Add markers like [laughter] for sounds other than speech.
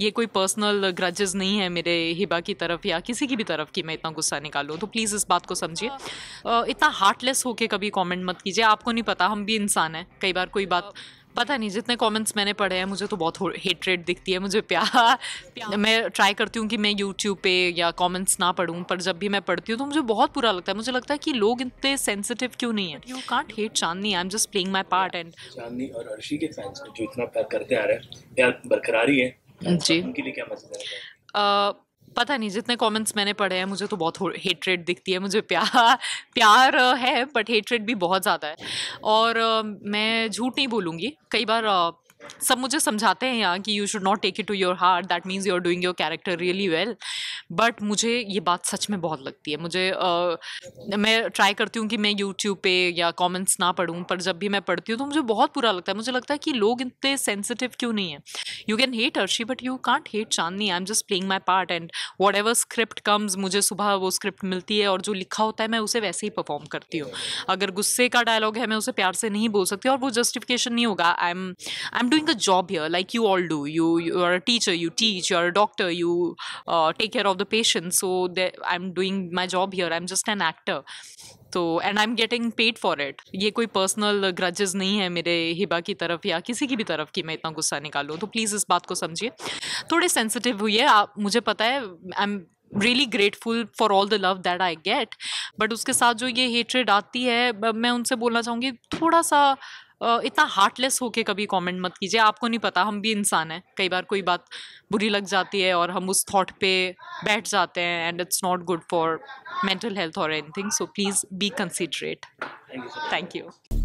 ये कोई personal grudges नहीं है मेरे हिबा की तरफ या किसी की भी तरफ कि मैं इतना गुस्सा निकालूँ तो प्लीज़ इस बात को समझिए हाँ। इतना हार्टलेस होके कभी कमेंट मत कीजिए आपको नहीं पता हम भी इंसान हैं कई बार कोई बात पता नहीं जितने कमेंट्स मैंने पढ़े हैं मुझे तो बहुत हेटरेट दिखती है मुझे प्यार, मैं ट्राई करती हूँ कि मैं यूट्यूब पे या कमेंट्स ना पढ़ूँ पर जब भी मैं पढ़ती हूँ तो मुझे बहुत बुरा लगता है मुझे लगता है कि लोग इतने सेंसिटिव क्यों नहीं है you can't hate Chandni I am just playing my part and Chandni और अर्शी के फैंस जो इतना प्यार करते आ रहे हैं प्यार बरकरारी है जी उनके लिए क्या मैसेज पता नहीं जितने कमेंट्स मैंने पढ़े हैं मुझे तो बहुत हेटरेट दिखती है मुझे प्यार [laughs] प्यार है बट हेटरेट भी बहुत ज़्यादा है और मैं झूठ नहीं बोलूँगी कई बार सब मुझे समझाते हैं यहाँ कि you should not take it to your heart that means you are doing your character really well but मुझे ये बात सच में बहुत लगती है मुझे आ, मैं ट्राई करती हूँ कि मैं यूट्यूब पे या कमेंट्स ना पढ़ूँ पर जब भी मैं पढ़ती हूँ तो मुझे बहुत बुरा लगता है मुझे लगता है कि लोग इतने सेंसिटिव क्यों नहीं है you can hate Arshi but you can't hate Chandni I am just playing my part and whatever script comes मुझे सुबह वो स्क्रिप्ट मिलती है और जो लिखा होता है मैं उसे वैसे ही परफॉर्म करती हूँ अगर गुस्से का डायलॉग है मैं उसे प्यार से नहीं बोल सकती और वो जस्टिफिकेशन नहीं होगा I am I am doing a job here like you all do you you are a teacher you teach you are a doctor you take care of the patient so they, i'm doing my job here i'm just an actor तो and I am getting paid for it ये कोई personal grudges नहीं है मेरे हिबा की तरफ या किसी की भी तरफ कि मैं इतना गुस्सा निकालूँ तो प्लीज़ इस बात को समझिए थोड़े सेंसिटिव हुई है आप मुझे पता है I am really grateful for all the love that I get but उसके साथ जो ये हेटरेड आती है मैं उनसे बोलना चाहूँगी थोड़ा सा इतना हार्टलेस होके कभी कमेंट मत कीजिए आपको नहीं पता हम भी इंसान हैं कई बार कोई बात बुरी लग जाती है और हम उस थॉट पे बैठ जाते हैं and it's not good for mental health और anything so please be considerate thank you